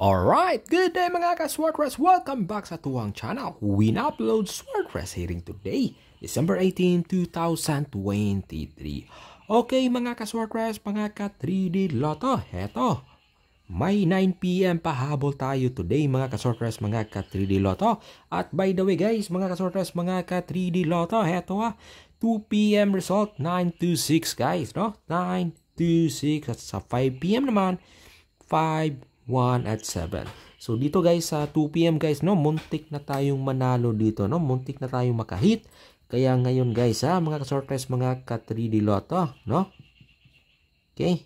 Alright, good day mga ka-Swordress! Welcome back sa tuwang channel. We upload Swordress hearing today, December 18, 2023. Okay mga ka-Swordress, mga ka-3D Lotto, heto. May 9pm pahabol tayo today mga ka-Swordress, mga ka-3D Lotto. At by the way guys, mga ka-Swordress, mga ka-3D Lotto, heto ah. 2pm result, 926 guys, no? 926 at sa 5pm naman, 5 1 at 7. So dito guys sa 2 PM guys no, muntik na tayong manalo dito no, muntik na tayong makahit. Kaya ngayon guys ha, mga ka-surprise mga ka-3D Lotto no. Okay.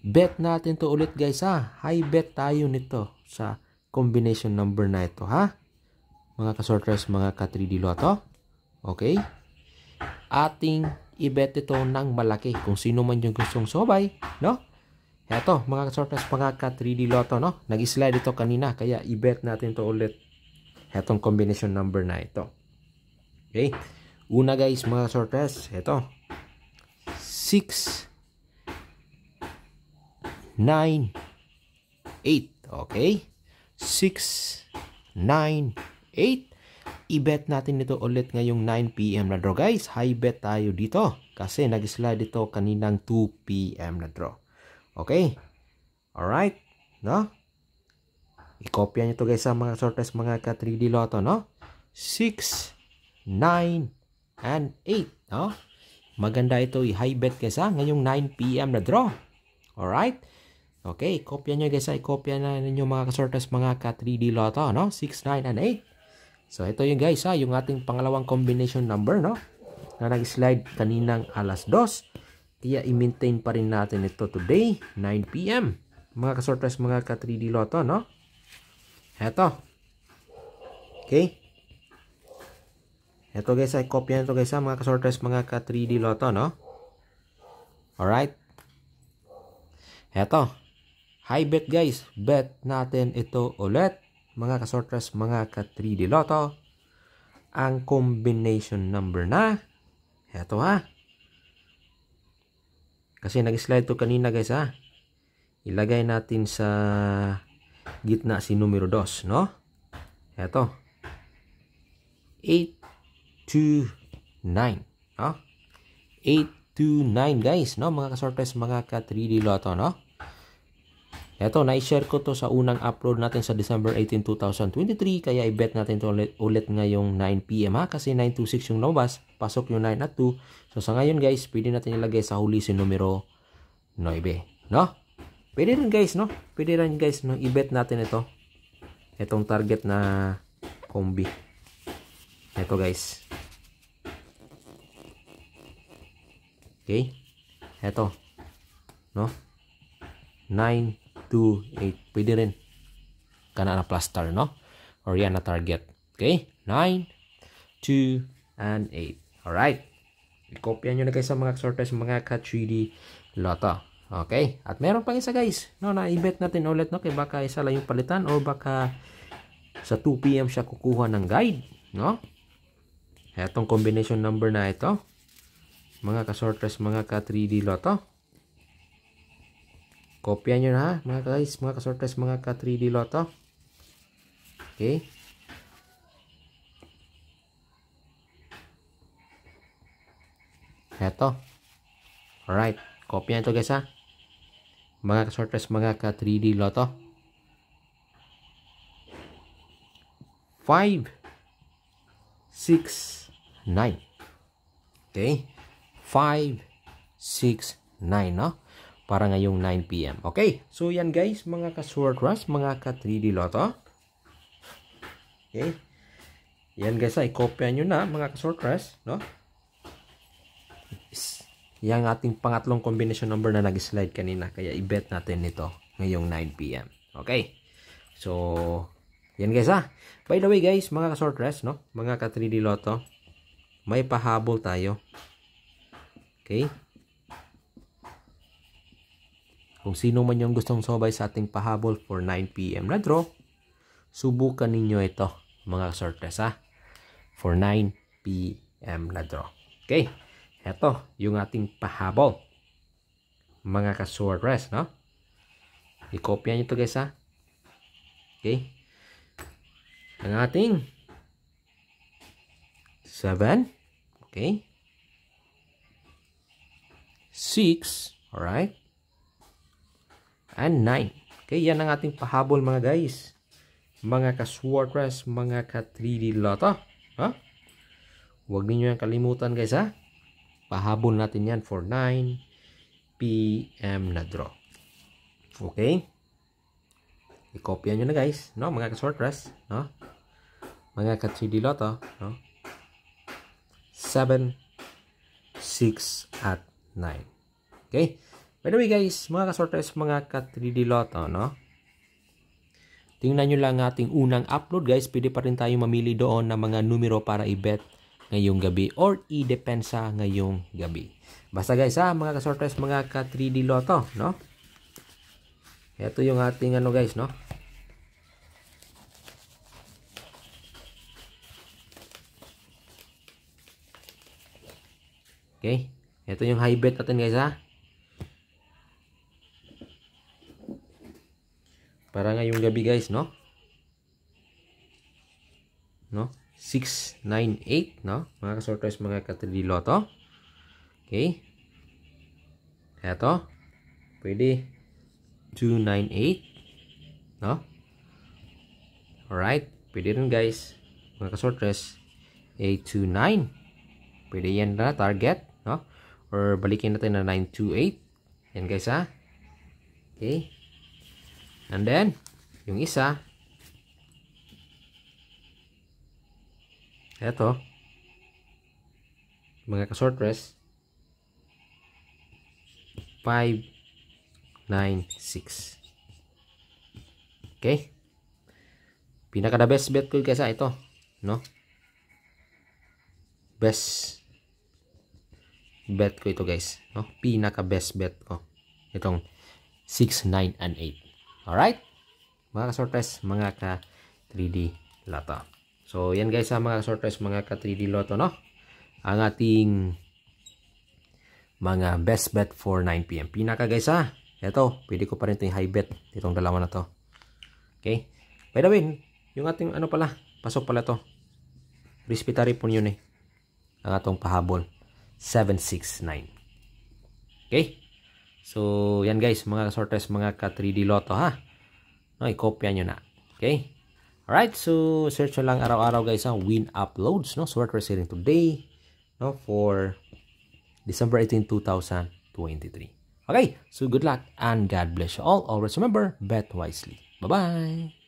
Bet natin to ulit guys ha. High bet tayo nito sa combination number na ito ha. Mga ka-surprise mga ka-3D Lotto. Okay. Ating ibet ito ng malaki kung sino man yung gustong sobay no. Ito, mga ka-shortness, mga ka-3D loto, no? Nag-slide ito kanina, kaya i-bet natin to ulit. Itong combination number na ito. Okay? Una guys, mga ka-shortness, ito. 6, 9, 8. Okay? 6, 9, 8. I-bet natin ito ulit ngayong 9pm na draw guys. High bet tayo dito kasi nag-slide ito kaninang 2pm na draw. Okay? All right, No? I-copy nyo to guys sa mga sorters mga ka 3D Lotto, no? 6, 9, and 8, no? Maganda ito i-high bet guys ha, ngayong 9pm na draw. All right? Okay, kopya nyo guys i-copy na ninyo mga kasorters mga ka 3D Lotto, no? 6, 9, and 8. So ito yung guys ha, yung ating pangalawang combination number, no? Na nag-slide kaninang alas 2 kaya i-maintain pa rin natin ito today, 9pm. Mga ka kasorters, mga ka-3D Lotto, no? Heto. Okay? Heto guys, ay copy nito guys, mga ka kasorters, mga ka-3D Lotto, no? Alright? Heto. High bet guys, bet natin ito ulit. Mga ka kasorters, mga ka-3D Lotto. Ang combination number na. Heto ha. Kasi nag-slide to kanina guys ha. Ilagay natin sa gitna si numero 2, no? Ito. 829, no? 829 guys, no? Mga ka-surprise, mga ka-3D lotto, no? Ito, na-share ko to sa unang upload natin sa December 18, 2023. Kaya i-bet natin to ulit, ulit ngayong 9pm ha. Kasi 926 yung lumabas. Pasok yung 9 at 2. So sa ngayon guys, pwede natin ilagay sa huli si numero 9. No? Pwede rin guys, no? Pwede rin guys, no? I-bet natin ito. Itong target na kombi. Ito guys. Okay? Ito. No? 9 2, 8. Pwede rin. Kana na plaster, no? Or yan na target. Okay? 9, 2, and 8. Alright. I-copyan nyo na guys sa mga sorters, mga ka-3D lotto. Okay? At meron pang isa guys. No, na-bet natin ulit, no? Kaya baka isa lang yung palitan o baka sa 2pm siya kukuha ng guide. No? Itong combination number na ito. Mga ka-sorters, mga ka-3D lotto. Kopya nyo na ha, mga guys, mga ka kasortes, mga ka 3D loto. Okay. Eto. Alright, kopya nito guys ha. Mga ka kasortes, mga ka 3D loto. 5 6 9 Okay. 5 6 9 no? para ngayong 9pm. Okay, so yan guys, mga ka-sword rush, mga ka-3D Lotto. Okay, yan guys, i kopya nyo na mga ka-sword rush, no? Yan ating pangatlong combination number na nag-slide kanina, kaya i-bet natin nito ngayong 9pm. Okay, so yan guys ha. Ah. By the way guys, mga ka-sword rush, no? Mga ka-3D Lotto, may pahabol tayo. Okay, kung sino man yung gustong sobay sa ating pahabol for 9pm na draw, subukan ninyo ito mga sortes ha. For 9pm na draw. Okay, ito yung ating pahabol. Mga kasortes, no? I-copy nyo ito guys ha. Okay. Ang ating 7. Okay. 6. Alright and 9. Okay, yan ang ating pahabol mga guys. Mga ka-swartras, mga ka-3D lotto. Ah. Ha? Huwag ninyo yan kalimutan guys ha. Pahabol natin yan for 9 p.m. na draw. Okay? I-copy nyo na guys. No? Mga ka-swartras. No? Mga ka-3D lotto. Ah, no? 7, 6, at 9. Okay? By the way guys, mga kasorters, mga ka-3D Lotto, no? Tingnan nyo lang ating unang upload guys. Pwede pa rin tayo mamili doon ng mga numero para i-bet ngayong gabi or i-depensa ngayong gabi. Basta guys ha, mga ka mga ka-3D Lotto, oh, no? Ito yung ating ano guys, no? Okay? Ito yung high bet natin guys ha. Para ngayong gabi guys, no? No? 698, no? Mga kasorters, mga katililoto. Okay. Eto. Pwede 298, no? Alright. Pwede rin guys, mga kasorters, 829. Pwede yan na target, no? Or balikin natin na 928. Yan guys ha. Okay. And then, yung isa, eto, mga ka-short rest, 5, 9, 6. Okay? Pinaka the best bet ko kaysa ito, no? Best bet ko ito guys, no? Pinaka best bet ko. Itong 6, 9, and 8. Alright? Mga ka-sorpress, mga ka-3D Lotto. So, yan guys ha, ah, mga ka-sorpress, mga ka-3D Lotto, no? Ang ating mga best bet for 9pm. Pinaka guys ha, ah, ito, pwede ko pa rin ito high bet. Itong dalawa na to. Okay? By the way, yung ating ano pala, pasok pala to. Respetary po yun eh. Ang atong pahabol. 769. Okay? So, yan guys, mga sorters, mga ka-3D Lotto ha. No, i-copya nyo na. Okay? Alright, so search nyo lang araw-araw guys ang win uploads. No? Sort what today no, for December 18, 2023. Okay, so good luck and God bless you all. Always remember, bet wisely. Bye-bye!